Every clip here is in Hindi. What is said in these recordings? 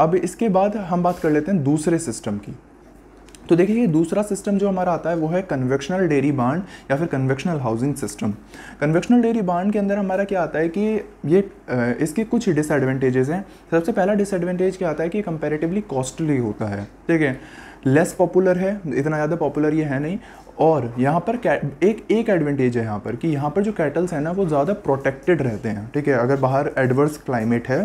अब इसके बाद हम बात कर लेते हैं दूसरे सिस्टम की तो देखिए ये दूसरा सिस्टम जो हमारा आता है वो है कन्वेक्शनल डेयरी बांड या फिर conventional housing system conventional dairy बांड के अंदर हमारा क्या आता है कि ये इसके कुछ डिसएडवांटेजेस हैं सबसे पहला डिसएडवांटेज क्या आता है कि कंपेरेटिवली कॉस्टली होता है ठीक है लेस पॉपुलर है इतना ज़्यादा पॉपुलर ये है नहीं और यहाँ पर एक एक एडवांटेज है यहाँ पर कि यहाँ पर जो कैटल्स हैं ना वो ज़्यादा प्रोटेक्टेड रहते हैं ठीक है अगर बाहर एडवर्स क्लाइमेट है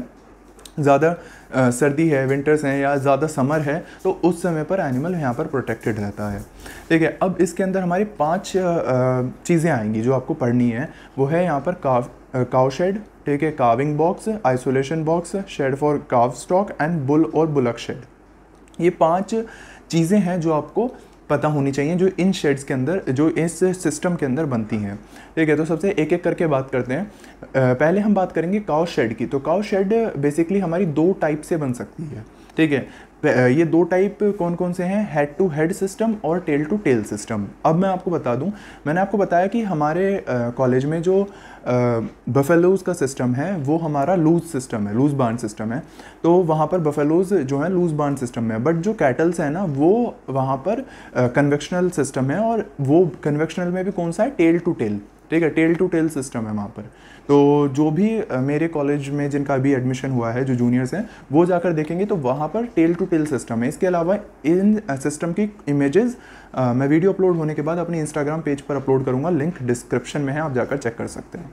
ज़्यादा सर्दी है विंटर्स हैं या ज़्यादा समर है तो उस समय पर एनिमल यहाँ पर प्रोटेक्टेड रहता है ठीक है अब इसके अंदर हमारी पांच चीज़ें आएंगी जो आपको पढ़नी है वो है यहाँ पर काव काव शेड ठीक है calving box isolation box shed for cow stock and bull और बुलक शेड ये पाँच चीज़ें हैं जो आपको पता होनी चाहिए जो इन शेड्स के अंदर जो इस सिस्टम के अंदर बनती हैं ठीक है तो सबसे एक एक करके बात करते हैं पहले हम बात करेंगे काउ शेड की तो काउ शेड बेसिकली हमारी दो टाइप से बन सकती है ठीक है ये दो टाइप कौन कौन से हैं हेड टू हेड सिस्टम और टेल टू टेल सिस्टम अब मैं आपको बता दूं मैंने आपको बताया कि हमारे कॉलेज में जो बफेलोज का सिस्टम है वो हमारा लूज सिस्टम है लूज बांड सिस्टम है तो वहाँ पर बफेलोज जो है लूज बांड सिस्टम है बट जो कैटल्स हैं ना वो वहाँ पर कन्वेक्शनल सिस्टम है और वो कन्वेक्शनल में भी कौन सा है टेल टू टेल ठीक है टेल टू टेल सिस्टम है वहाँ पर तो जो भी मेरे कॉलेज में जिनका अभी एडमिशन हुआ है जो जूनियर्स हैं वो जाकर देखेंगे तो वहाँ पर टेल टू टेल सिस्टम है इसके अलावा इन सिस्टम की इमेजेस मैं वीडियो अपलोड होने के बाद अपने इंस्टाग्राम पेज पर अपलोड करूँगा लिंक डिस्क्रिप्शन में है आप जाकर चेक कर सकते हैं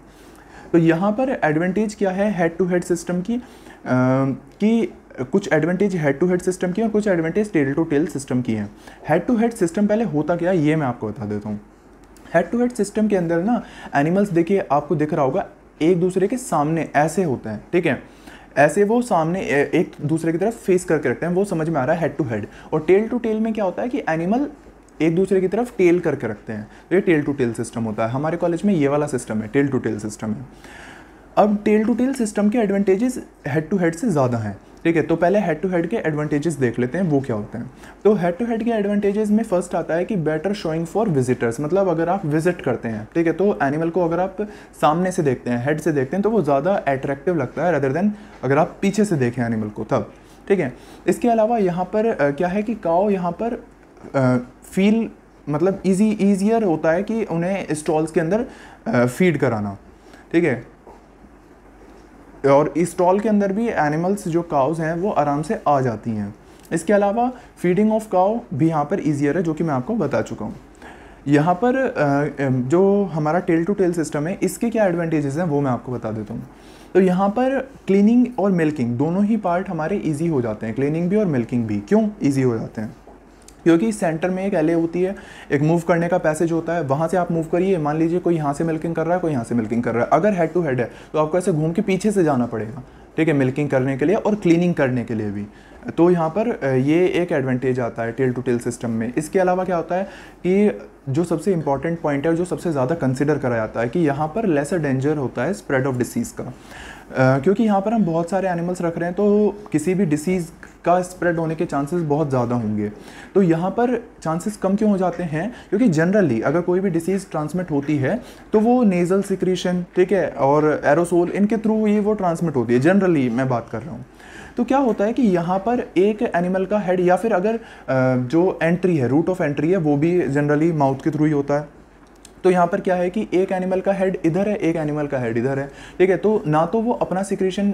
तो यहाँ पर एडवांटेज क्या है हेड टू हेड सिस्टम की कि कुछ advantage head to head system की और कुछ advantage tail to tail system की हैं हेड टू हेड सिस्टम पहले होता क्या है ये मैं आपको बता देता हूँ हेड टू हेड सिस्टम के अंदर ना एनिमल्स देखिए आपको दिख रहा होगा एक दूसरे के सामने ऐसे होते हैं ठीक है ऐसे वो सामने एक दूसरे की तरफ फेस करके रखते हैं वो समझ में आ रहा है हेड टू हेड और टेल टू टेल में क्या होता है कि एनिमल एक दूसरे की तरफ टेल करके रखते हैं तो ये टेल टू टेल सिस्टम होता है हमारे कॉलेज में ये वाला सिस्टम है टेल टू टेल सिस्टम है अब टेल टू टेल सिस्टम के एडवांटेजेस हेड टू हेड से ज़्यादा हैं ठीक है तो पहले हेड टू हेड के एडवांटेजेस देख लेते हैं वो क्या होते हैं तो हेड टू हेड के एडवांटेजेस में फर्स्ट आता है कि बेटर शोइंग फॉर विजिटर्स मतलब अगर आप विजिट करते हैं ठीक है तो एनिमल को अगर आप सामने से देखते हैं हेड से देखते हैं तो वो ज़्यादा अट्रैक्टिव लगता है रदर देन अगर आप पीछे से देखें एनिमल को तब ठीक है इसके अलावा यहाँ पर क्या है कि काओ यहाँ पर फील मतलब इजी ईजियर होता है कि उन्हें स्टॉल्स के अंदर फीड कराना ठीक है और इस स्टॉल के अंदर भी एनिमल्स जो काउज़ हैं वो आराम से आ जाती हैं इसके अलावा फीडिंग ऑफ काउ भी यहाँ पर ईजियर है जो कि मैं आपको बता चुका हूँ यहाँ पर जो हमारा टेल टू टेल सिस्टम है इसके क्या एडवांटेजेस हैं वो मैं आपको बता देता हूँ तो यहाँ पर क्लीनिंग और मिल्किंग दोनों ही पार्ट हमारे इजी हो जाते हैं क्लीनिंग भी और मिल्किंग भी क्यों इजी हो जाते हैं क्योंकि सेंटर में एक एले होती है एक मूव करने का पैसेज होता है वहाँ से आप मूव करिए मान लीजिए कोई यहाँ से मिल्किंग कर रहा है कोई यहाँ से मिल्किंग कर रहा है अगर हेड टू हेड है तो आपको ऐसे घूम के पीछे से जाना पड़ेगा ठीक है मिल्किंग करने के लिए और क्लीनिंग करने के लिए भी तो यहाँ पर ये एक एडवांटेज आता है टेल टू टेल सिस्टम में इसके अलावा क्या होता है कि जो सबसे इंपॉर्टेंट पॉइंट है जो सबसे ज़्यादा कंसिडर करा जाता है कि यहाँ पर लेसर डेंजर होता है स्प्रेड ऑफ डिसीज़ का क्योंकि यहाँ पर हम बहुत सारे एनिमल्स रख रहे हैं तो किसी भी डिसीज़ का स्प्रेड होने के चांसेस बहुत ज़्यादा होंगे तो यहाँ पर चांसेस कम क्यों हो जाते हैं क्योंकि जनरली अगर कोई भी डिसीज़ ट्रांसमिट होती है तो वो नेज़ल सिक्रीशन ठीक है और एरोसोल इनके थ्रू ही वो ट्रांसमिट होती है जनरली मैं बात कर रहा हूँ तो क्या होता है कि यहाँ पर एक एनिमल का हेड या फिर अगर जो एंट्री है रूट ऑफ एंट्री है वो भी जनरली माउथ के थ्रू ही होता है तो यहाँ पर क्या है कि एक एनिमल का हेड इधर है एक एनिमल का हेड इधर है ठीक है तो ना तो वो अपना सिक्रीशन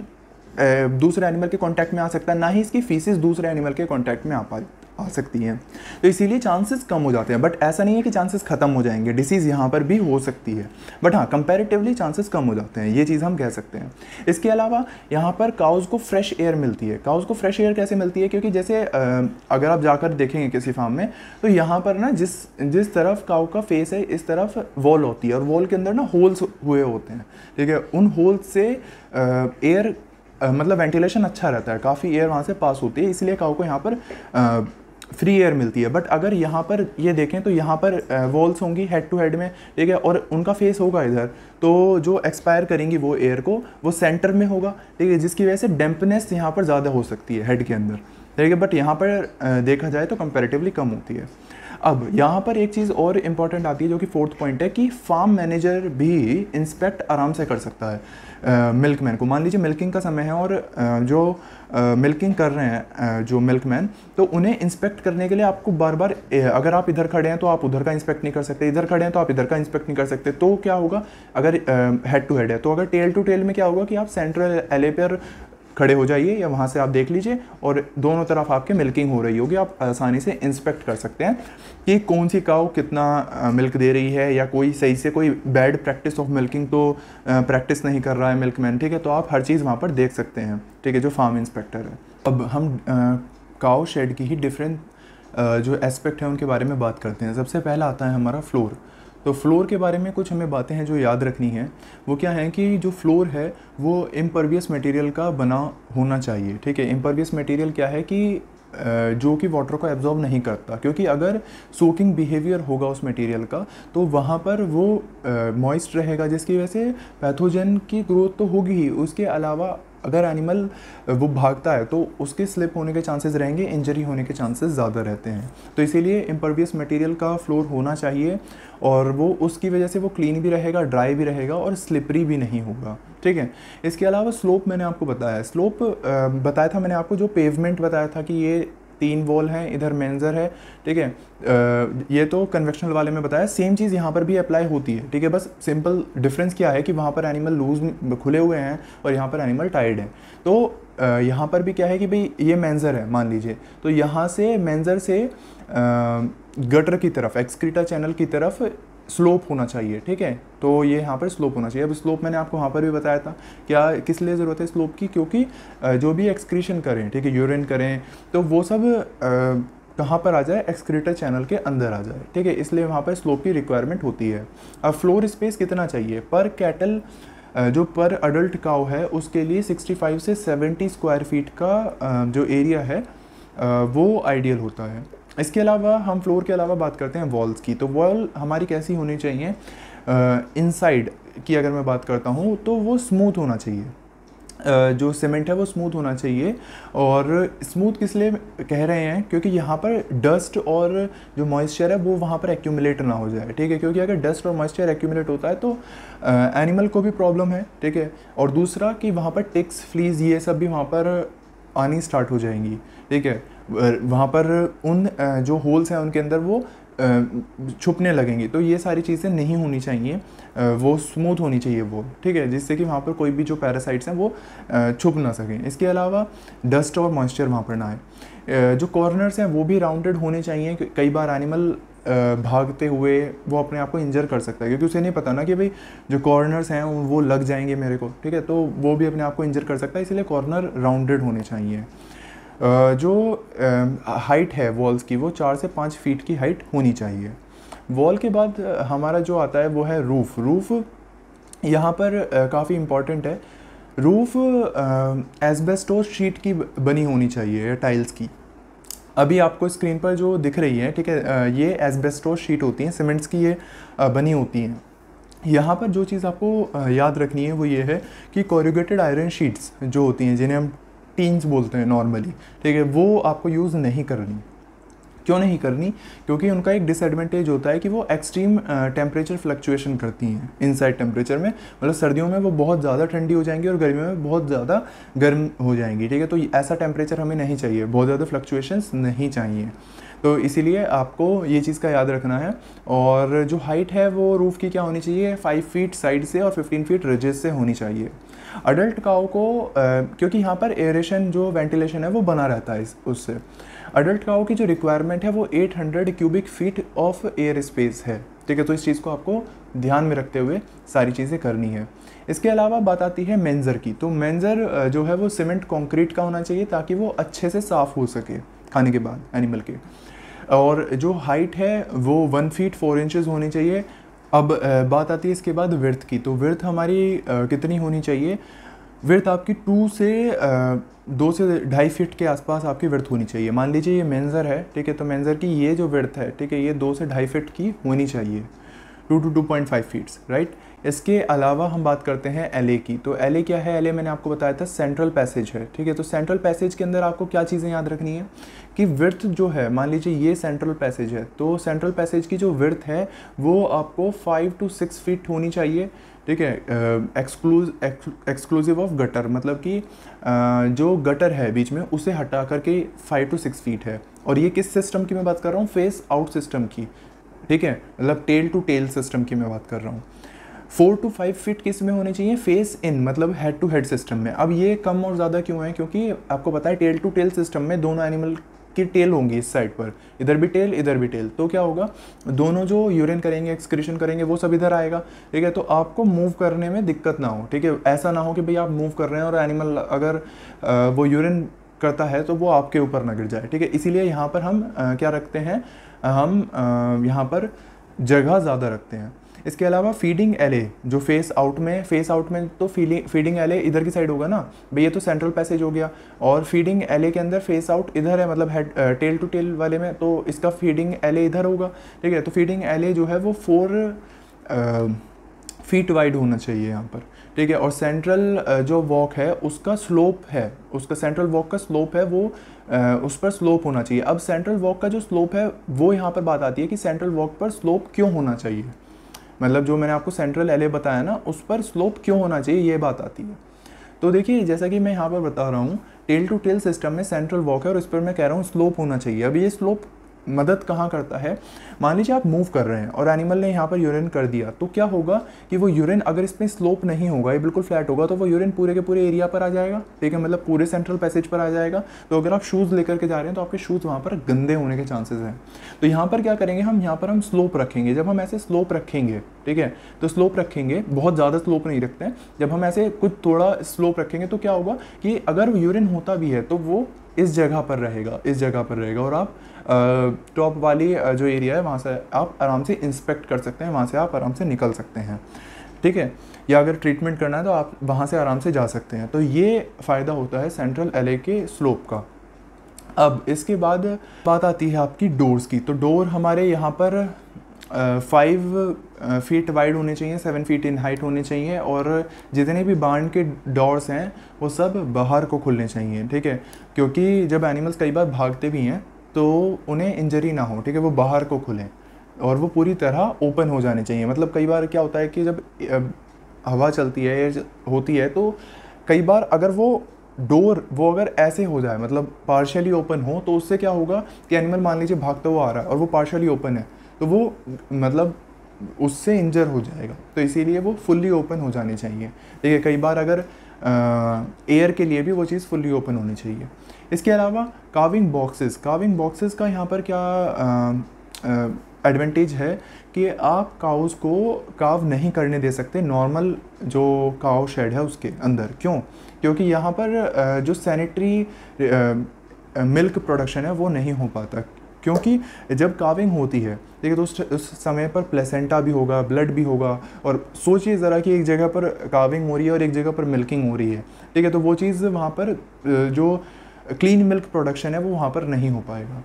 दूसरे एनिमल के कॉन्टैक्ट में आ सकता है ना ही इसकी फीसिस दूसरे एनिमल के कॉन्टैक्ट में आ पा आ सकती हैं तो इसीलिए चांसेस कम हो जाते हैं बट ऐसा नहीं है कि चांसेस ख़त्म हो जाएंगे डिसीज़ यहाँ पर भी हो सकती है बट हाँ कंपेरेटिवली चांसेस कम हो जाते हैं ये चीज़ हम कह सकते हैं इसके अलावा यहाँ पर काउज़ को फ्रेश एयर मिलती है काउज़ को फ्रेश एयर कैसे मिलती है क्योंकि जैसे अगर आप जाकर देखेंगे किसी फार्म में तो यहाँ पर ना जिस जिस तरफ काउ का फेस है इस तरफ वॉल होती है और वॉल के अंदर ना होल्स हुए होते हैं ठीक है उन होल्स से एयर मतलब वेंटिलेशन अच्छा रहता है काफ़ी एयर वहाँ से पास होती है इसलिए काउ को यहाँ पर फ्री एयर मिलती है बट अगर यहाँ पर ये देखें तो यहाँ पर वॉल्स होंगी हेड टू हेड में ठीक है और उनका फेस होगा इधर तो जो एक्सपायर करेंगी वो एयर को वो सेंटर में होगा ठीक है जिसकी वजह से डैम्पनेस यहाँ पर ज़्यादा हो सकती है हेड के अंदर ठीक है बट यहाँ पर देखा जाए तो कंपेरेटिवली कम होती है अब यहाँ पर एक चीज़ और इम्पॉर्टेंट आती है जो कि फोर्थ पॉइंट है कि फार्म मैनेजर भी इंस्पेक्ट आराम से कर सकता है मिल्कमैन को मान लीजिए मिल्किंग का समय है और आ, जो मिल्किंग कर रहे हैं जो मिल्कमैन तो उन्हें इंस्पेक्ट करने के लिए आपको बार बार अगर आप इधर खड़े हैं तो आप उधर का इंस्पेक्ट नहीं कर सकते इधर खड़े हैं तो आप इधर का इंस्पेक्ट नहीं कर सकते तो क्या होगा अगर हेड टू हेड है तो अगर टेल टू टेल में क्या होगा कि आप सेंट्रल एले पर खड़े हो जाइए या वहाँ से आप देख लीजिए और दोनों तरफ आपके मिल्किंग हो रही होगी आप आसानी से इंस्पेक्ट कर सकते हैं कि कौन सी काउ कितना मिल्क दे रही है या कोई सही से कोई बैड प्रैक्टिस ऑफ मिल्किंग तो प्रैक्टिस नहीं कर रहा है मिल्क मैन ठीक है तो आप हर चीज़ वहाँ पर देख सकते हैं ठीक है जो फार्म इंस्पेक्टर है अब हम काउ शेड की ही डिफरेंट जो एस्पेक्ट है उनके बारे में बात करते हैं सबसे पहला आता है हमारा फ्लोर तो फ्लोर के बारे में कुछ हमें बातें हैं जो याद रखनी है वो क्या है कि जो फ्लोर है वो इम्परवियस मटेरियल का बना होना चाहिए ठीक है इम्परवियस मटेरियल क्या है कि जो कि वाटर को एब्जॉर्ब नहीं करता क्योंकि अगर सोकिंग बिहेवियर होगा उस मटेरियल का तो वहाँ पर वो मॉइस्ट रहेगा जिसकी वजह से पैथोजन की ग्रोथ तो होगी ही उसके अलावा अगर एनिमल वो भागता है तो उसके स्लिप होने के चांसेस रहेंगे इंजरी होने के चांसेस ज़्यादा रहते हैं तो इसीलिए इम्परवियस मटेरियल का फ्लोर होना चाहिए और वो उसकी वजह से वो क्लीन भी रहेगा ड्राई भी रहेगा और स्लिपरी भी नहीं होगा ठीक है इसके अलावा स्लोप मैंने आपको बताया स्लोप बताया था मैंने आपको जो पेवमेंट बताया था कि ये तीन वॉल हैं इधर मेंजर है ठीक है ये तो कन्वेक्शनल वाले में बताया सेम चीज़ यहाँ पर भी अप्लाई होती है ठीक है बस सिंपल डिफरेंस क्या है कि वहाँ पर एनिमल लूज खुले हुए हैं और यहाँ पर एनिमल टाइड है तो यहाँ पर भी क्या है कि भाई ये मैंजर है मान लीजिए तो यहाँ से मैंजर से गटर की तरफ एक्सक्रीटा चैनल की तरफ स्लोप होना चाहिए ठीक है तो ये यहाँ पर स्लोप होना चाहिए अब स्लोप मैंने आपको वहाँ पर भी बताया था क्या किस लिए ज़रूरत है स्लोप की क्योंकि जो भी एक्सक्रीशन करें ठीक है यूरिन करें तो वो सब कहाँ पर आ जाए एक्सक्रीटर चैनल के अंदर आ जाए ठीक है इसलिए वहाँ पर स्लोप की रिक्वायरमेंट होती है अब फ्लोर स्पेस कितना चाहिए पर कैटल जो पर अडल्ट काउ है उसके लिए 65 से 70 स्क्वायर फीट का जो एरिया है वो आइडियल होता है इसके अलावा हम फ्लोर के अलावा बात करते हैं वॉल्स की तो वॉल हमारी कैसी होनी चाहिए इनसाइड की अगर मैं बात करता हूँ तो वो स्मूथ होना चाहिए जो सीमेंट है वो स्मूथ होना चाहिए और स्मूथ किस लिए कह रहे हैं क्योंकि यहाँ पर डस्ट और जो मॉइस्चर है वो वहाँ पर एक्यूमुलेट ना हो जाए ठीक है क्योंकि अगर डस्ट और मॉइस्चर एक्यूमुलेट होता है तो एनिमल को भी प्रॉब्लम है ठीक है और दूसरा कि वहाँ पर टिक्स फ्लीज ये सब भी वहाँ पर आनी स्टार्ट हो जाएंगी ठीक है वहाँ पर उन जो होल्स हैं उनके अंदर वो छुपने लगेंगी तो ये सारी चीज़ें नहीं होनी चाहिए वो स्मूथ होनी चाहिए वो ठीक है जिससे कि वहाँ पर कोई भी जो पैरासाइट्स हैं वो छुप ना सकें इसके अलावा डस्ट और मॉइस्चर वहाँ पर ना आए जो कॉर्नर्स हैं वो भी राउंडेड होने चाहिए कई बार एनिमल भागते हुए वो अपने आप को इंजर कर सकता है क्योंकि उसे नहीं पता ना कि भाई जो कॉर्नर्स हैं वो लग जाएंगे मेरे को ठीक है तो वो भी अपने आप को इंजर कर सकता है इसलिए कॉर्नर राउंडेड होने चाहिए जो हाइट है वॉल्स की वो चार से पाँच फीट की हाइट होनी चाहिए वॉल के बाद हमारा जो आता है वो है रूफ़ रूफ़ यहाँ पर काफ़ी इम्पॉर्टेंट है रूफ़ एजबेस्टोस शीट की बनी होनी चाहिए टाइल्स की अभी आपको स्क्रीन पर जो दिख रही है ठीक है ये एसबेस्टोस शीट होती हैं सीमेंट्स की ये बनी होती हैं यहाँ पर जो चीज़ आपको याद रखनी है वो ये है कि कॉरिगेटेड आयरन शीट्स जो होती हैं जिन्हें हम टीन्स बोलते हैं नॉर्मली ठीक है वो आपको यूज़ नहीं करनी क्यों नहीं करनी क्योंकि उनका एक डिसएडवांटेज होता है कि वो एक्सट्रीम टेम्परेचर फ्लक्चुएशन करती हैं इनसाइड टेम्परेचर में मतलब सर्दियों में वो बहुत ज़्यादा ठंडी हो जाएंगी और गर्मियों में बहुत ज़्यादा गर्म हो जाएंगी ठीक है तो ऐसा टेम्परेचर हमें नहीं चाहिए बहुत ज़्यादा फ्लक्चुएशंस नहीं चाहिए तो इसीलिए आपको ये चीज़ का याद रखना है और जो हाइट है वो रूफ़ की क्या होनी चाहिए फाइव फीट साइड से और फिफ्टीन फीट रिजेस से होनी चाहिए अडल्ट काओ को आ, क्योंकि यहाँ पर एयरेशन जो वेंटिलेशन है वो बना रहता है इस उससे अडल्ट काओ की जो रिक्वायरमेंट है वो 800 cubic feet of air space है ठीक है तो इस चीज़ को आपको ध्यान में रखते हुए सारी चीज़ें करनी है इसके अलावा बात आती है मेंजर की तो मेंजर जो है वो सीमेंट कंक्रीट का होना चाहिए ताकि वो अच्छे से साफ़ हो सके खाने के बाद एनिमल के और जो हाइट है वो वन फीट फोर इंचज़ होनी चाहिए अब बात आती है इसके बाद विर्थ की तो विर्थ हमारी कितनी होनी चाहिए विर्थ आपकी टू से दो से ढाई फीट के आसपास आपकी विर्थ होनी चाहिए मान लीजिए ये मेंज़र है ठीक है तो मेंज़र की ये जो विर्थ है ठीक है ये दो से ढाई फीट की होनी चाहिए two two two point five feets right इसके अलावा हम बात करते हैं एल की तो एल क्या है एल मैंने आपको बताया था सेंट्रल पैसेज है ठीक है तो सेंट्रल पैसेज के अंदर आपको क्या चीज़ें याद रखनी है कि विर्थ जो है मान लीजिए ये सेंट्रल पैसेज है तो सेंट्रल पैसेज की जो विर्थ है वो आपको फाइव टू सिक्स फीट होनी चाहिए ठीक है एक्सक्लूज एक्सक्लूसिव ऑफ गटर मतलब कि uh, जो गटर है बीच में उसे हटा करके फाइव टू सिक्स फीट है और ये किस सिस्टम की मैं बात कर रहा हूँ फेस आउट सिस्टम की ठीक है मतलब टेल टू टेल सिस्टम की मैं बात कर रहा हूँ फोर टू फाइव फिट किस में होने चाहिए फेस इन मतलब हेड टू हेड सिस्टम में अब ये कम और ज़्यादा क्यों है क्योंकि आपको पता है टेल टू टेल सिस्टम में दोनों एनिमल की टेल होंगी इस साइड पर इधर भी टेल इधर भी टेल तो क्या होगा दोनों जो यूरिन करेंगे एक्सक्रीशन करेंगे वो सब इधर आएगा ठीक है तो आपको मूव करने में दिक्कत ना हो ठीक है ऐसा ना हो कि भाई आप मूव कर रहे हैं और एनिमल अगर वो यूरिन करता है तो वो आपके ऊपर ना गिर जाए ठीक है इसीलिए यहाँ पर हम क्या रखते हैं हम यहाँ पर जगह ज़्यादा रखते हैं इसके अलावा फीडिंग एले जो फेस आउट में फेस आउट में तो फीडिंग फीडिंग एले इधर की साइड होगा ना भाई ये तो सेंट्रल पैसेज हो गया और फीडिंग एले के अंदर फेस आउट इधर है मतलब हेड टेल टू टेल वाले में तो इसका फीडिंग एले इधर होगा ठीक है तो फीडिंग एले जो है वो फोर फीट वाइड होना चाहिए यहाँ पर ठीक है और सेंट्रल जो वॉक है उसका स्लोप है उसका सेंट्रल वॉक का स्लोप है वो उस पर स्लोप होना चाहिए अब सेंट्रल वॉक का जो स्लोप है वो यहाँ पर बात आती है कि सेंट्रल वॉक पर स्लोप क्यों होना चाहिए मतलब जो मैंने आपको सेंट्रल एले बताया ना उस पर स्लोप क्यों होना चाहिए ये बात आती है तो देखिए जैसा कि मैं यहाँ पर बता रहा हूँ टेल टू टेल सिस्टम में सेंट्रल वॉक है और इस पर मैं कह रहा हूँ स्लोप होना चाहिए अब ये स्लोप मदद कहाँ करता है मान लीजिए आप मूव कर रहे हैं और एनिमल ने यहाँ पर यूरिन कर दिया तो क्या होगा कि वो यूरिन अगर इसमें स्लोप नहीं होगा ये बिल्कुल फ्लैट होगा तो वो यूरिन पूरे के पूरे एरिया पर आ जाएगा ठीक है मतलब पूरे सेंट्रल पैसेज पर आ जाएगा तो अगर आप शूज़ लेकर के जा रहे हैं तो आपके शूज़ वहाँ पर गंदे होने के चांसेस हैं तो यहाँ पर क्या करेंगे हम यहाँ पर हम स्लोप रखेंगे जब हम ऐसे स्लोप रखेंगे ठीक है तो स्लोप रखेंगे बहुत ज़्यादा स्लोप नहीं रखते हैं जब हम ऐसे कुछ थोड़ा स्लोप रखेंगे तो क्या होगा कि अगर यूरिन होता भी है तो वो इस जगह पर रहेगा इस जगह पर रहेगा और आप टॉप वाली जो एरिया है वहाँ से आप आराम से इंस्पेक्ट कर सकते हैं वहाँ से आप आराम से निकल सकते हैं ठीक है या अगर ट्रीटमेंट करना है तो आप वहाँ से आराम से जा सकते हैं तो ये फ़ायदा होता है सेंट्रल एल के स्लोप का अब इसके बाद बात आती है आपकी डोर्स की तो डोर हमारे यहाँ पर फाइव फीट वाइड होने चाहिए सेवन फीट इन हाइट होने चाहिए और जितने भी बांड के डोर्स हैं वो सब बाहर को खुलने चाहिए ठीक है क्योंकि जब एनिमल्स कई बार भागते भी हैं तो उन्हें इंजरी ना हो ठीक है वो बाहर को खुलें और वो पूरी तरह ओपन हो जाने चाहिए मतलब कई बार क्या होता है कि जब हवा चलती है एयर होती है तो कई बार अगर वो डोर वो अगर ऐसे हो जाए मतलब पार्शली ओपन हो तो उससे क्या होगा कि एनिमल मान लीजिए भागता हुआ आ रहा है और वो पार्शली ओपन है तो वो मतलब उससे इंजर हो जाएगा तो इसीलिए वो फुल्ली ओपन हो जानी चाहिए ठीक है कई बार अगर एयर के लिए भी वो चीज़ फुल्ली ओपन होनी चाहिए इसके अलावा काविंग बॉक्सेस काविंग बॉक्सेस का यहाँ पर क्या एडवांटेज है कि आप काउस को काव नहीं करने दे सकते नॉर्मल जो काव शेड है उसके अंदर क्यों क्योंकि यहाँ पर जो सैनिटरी मिल्क प्रोडक्शन है वो नहीं हो पाता क्योंकि जब काविंग होती है देखिए तो उस, उस समय पर प्लेसेंटा भी होगा ब्लड भी होगा और सोचिए ज़रा कि एक जगह पर काविंग हो रही है और एक जगह पर मिल्किंग हो रही है ठीक है तो वो चीज़ वहाँ पर जो क्लीन मिल्क प्रोडक्शन है वो वहाँ पर नहीं हो पाएगा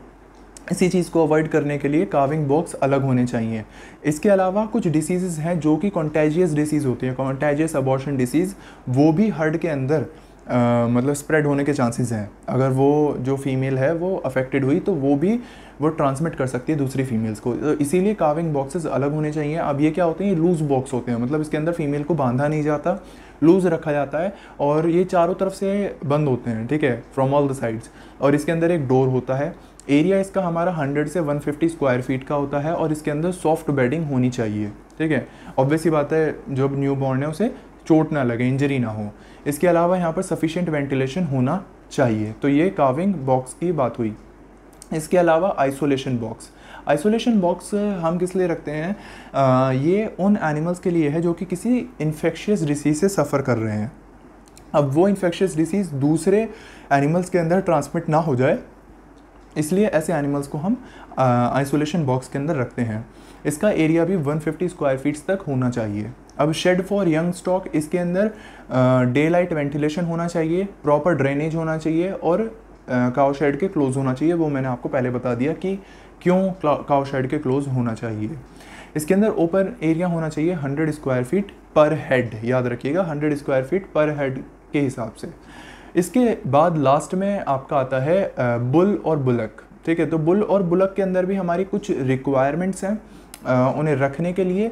इसी चीज़ को अवॉइड करने के लिए काविंग बॉक्स अलग होने चाहिए इसके अलावा कुछ डिसीज़ हैं जो कि कॉन्टेजियस डिसीज़ होती है कॉन्टेजियस अबॉर्शन डिसीज़ वो भी हर्ड के अंदर आ, मतलब स्प्रेड होने के चांसेस हैं अगर वो जो फीमेल है वो अफेक्टेड हुई तो वो भी वो ट्रांसमिट कर सकती है दूसरी फीमेल्स को तो इसीलिए काविंग बॉक्सेस अलग होने चाहिए अब ये क्या होते हैं ये लूज़ बॉक्स होते हैं मतलब इसके अंदर फीमेल को बांधा नहीं जाता लूज़ रखा जाता है और ये चारों तरफ से बंद होते हैं ठीक है फ्रॉम ऑल द साइड्स और इसके अंदर एक डोर होता है एरिया इसका हमारा 100 से 150 स्क्वायर फीट का होता है और इसके अंदर सॉफ्ट बेडिंग होनी चाहिए ठीक है ऑब्वियस ही बात है जो न्यू बॉर्न है उसे चोट ना लगे इंजरी ना हो इसके अलावा यहाँ पर सफिशेंट वेंटिलेशन होना चाहिए तो ये काविंग बॉक्स की बात हुई इसके अलावा isolation box isolation box uh, हम किस लिए रखते हैं आ, uh, ये उन एनिमल्स के लिए है जो कि किसी इन्फेक्शियस डिसीज से सफ़र कर रहे हैं अब वो इन्फेक्शियस डिसीज़ दूसरे एनिमल्स के अंदर ट्रांसमिट ना हो जाए इसलिए ऐसे एनिमल्स को हम आइसोलेशन uh, बॉक्स के अंदर रखते हैं इसका एरिया भी 150 स्क्वायर फीट्स तक होना चाहिए अब शेड फॉर यंग स्टॉक इसके अंदर डे लाइट वेंटिलेशन होना चाहिए प्रॉपर ड्रेनेज होना चाहिए और काओ शेड के क्लोज़ होना चाहिए वो मैंने आपको पहले बता दिया कि क्यों काओ शेड के क्लोज़ होना चाहिए इसके अंदर ओपन एरिया होना चाहिए 100 स्क्वायर फीट पर हेड याद रखिएगा 100 स्क्वायर फीट पर हेड के हिसाब से इसके बाद लास्ट में आपका आता है बुल और बुलक ठीक है तो बुल और बुलक के अंदर भी हमारी कुछ रिक्वायरमेंट्स हैं उन्हें रखने के लिए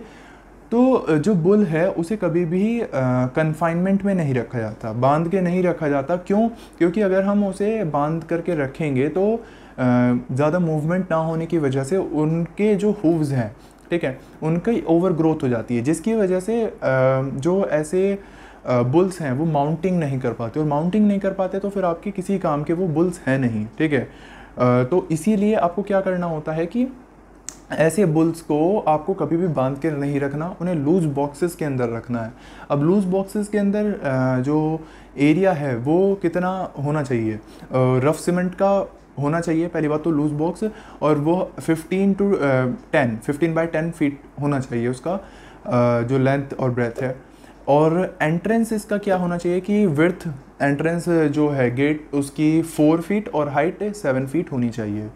तो जो बुल है उसे कभी भी कन्फाइनमेंट में नहीं रखा जाता बांध के नहीं रखा जाता क्यों क्योंकि अगर हम उसे बांध करके रखेंगे तो ज़्यादा मूवमेंट ना होने की वजह से उनके जो हुव्स हैं ठीक है उनकी ओवर ग्रोथ हो जाती है जिसकी वजह से जो ऐसे बुल्स हैं वो माउंटिंग नहीं कर पाते और माउंटिंग नहीं कर पाते तो फिर आपके किसी काम के वो बुल्स हैं नहीं ठीक है तो इसीलिए आपको क्या करना होता है कि ऐसे बुल्स को आपको कभी भी बांध के नहीं रखना उन्हें लूज बॉक्सेस के अंदर रखना है अब लूज बॉक्सेस के अंदर जो एरिया है वो कितना होना चाहिए रफ़ सीमेंट का होना चाहिए पहली बात तो लूज बॉक्स और वो 15 टू 10 15 बाय 10 फीट होना चाहिए उसका जो लेंथ और ब्रेथ है और एंट्रेंस इसका क्या होना चाहिए कि विर्थ एंट्रेंस जो है गेट उसकी फोर फीट और हाइट सेवन फीट होनी चाहिए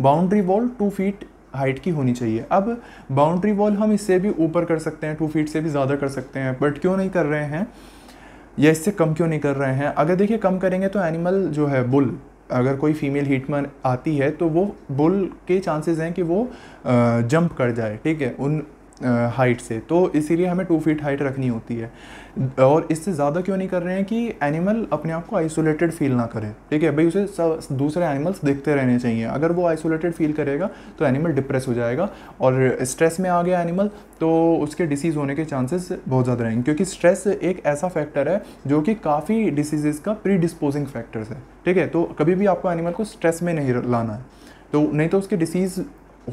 boundary wall two feet height की होनी चाहिए अब बाउंड्री वॉल हम इससे भी ऊपर कर सकते हैं टू फीट से भी ज़्यादा कर सकते हैं बट क्यों नहीं कर रहे हैं या इससे कम क्यों नहीं कर रहे हैं अगर देखिए कम करेंगे तो एनिमल जो है बुल अगर कोई फीमेल हीट में आती है तो वो बुल के चांसेस हैं कि वो जंप कर जाए ठीक है उन हाइट से तो इसीलिए हमें टू फीट हाइट रखनी होती है और इससे ज़्यादा क्यों नहीं कर रहे हैं कि एनिमल अपने आप को आइसोलेटेड फील ना करे ठीक है भाई उसे सब दूसरे एनिमल्स देखते रहने चाहिए अगर वो आइसोलेटेड फील करेगा तो एनिमल डिप्रेस हो जाएगा और स्ट्रेस में आ गया एनिमल तो उसके डिसीज़ होने के चांसेस बहुत ज़्यादा रहेंगे क्योंकि स्ट्रेस एक ऐसा फैक्टर है जो कि काफ़ी डिसीज़ का प्री डिस्पोजिंग फैक्टर्स है ठीक है तो कभी भी आपको एनिमल को स्ट्रेस में नहीं लाना है तो नहीं तो उसके डिसीज़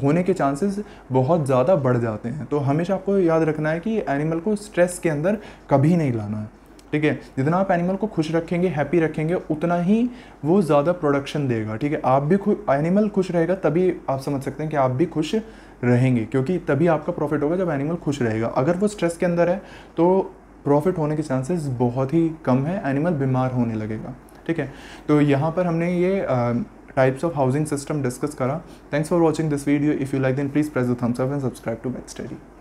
होने के चांसेस बहुत ज़्यादा बढ़ जाते हैं तो हमेशा आपको याद रखना है कि एनिमल को स्ट्रेस के अंदर कभी नहीं लाना है ठीक है जितना आप एनिमल को खुश रखेंगे हैप्पी रखेंगे उतना ही वो ज़्यादा प्रोडक्शन देगा ठीक है आप भी खुश एनिमल खुश रहेगा तभी आप समझ सकते हैं कि आप भी खुश रहेंगे क्योंकि तभी आपका प्रॉफिट होगा जब एनिमल खुश रहेगा अगर वो स्ट्रेस के अंदर है तो प्रॉफिट होने के चांसेस बहुत ही कम है एनिमल बीमार होने लगेगा ठीक है तो यहाँ पर हमने ये आ, types of housing system discuss करा thanks for watching this video if you like then please press the thumbs up and subscribe to study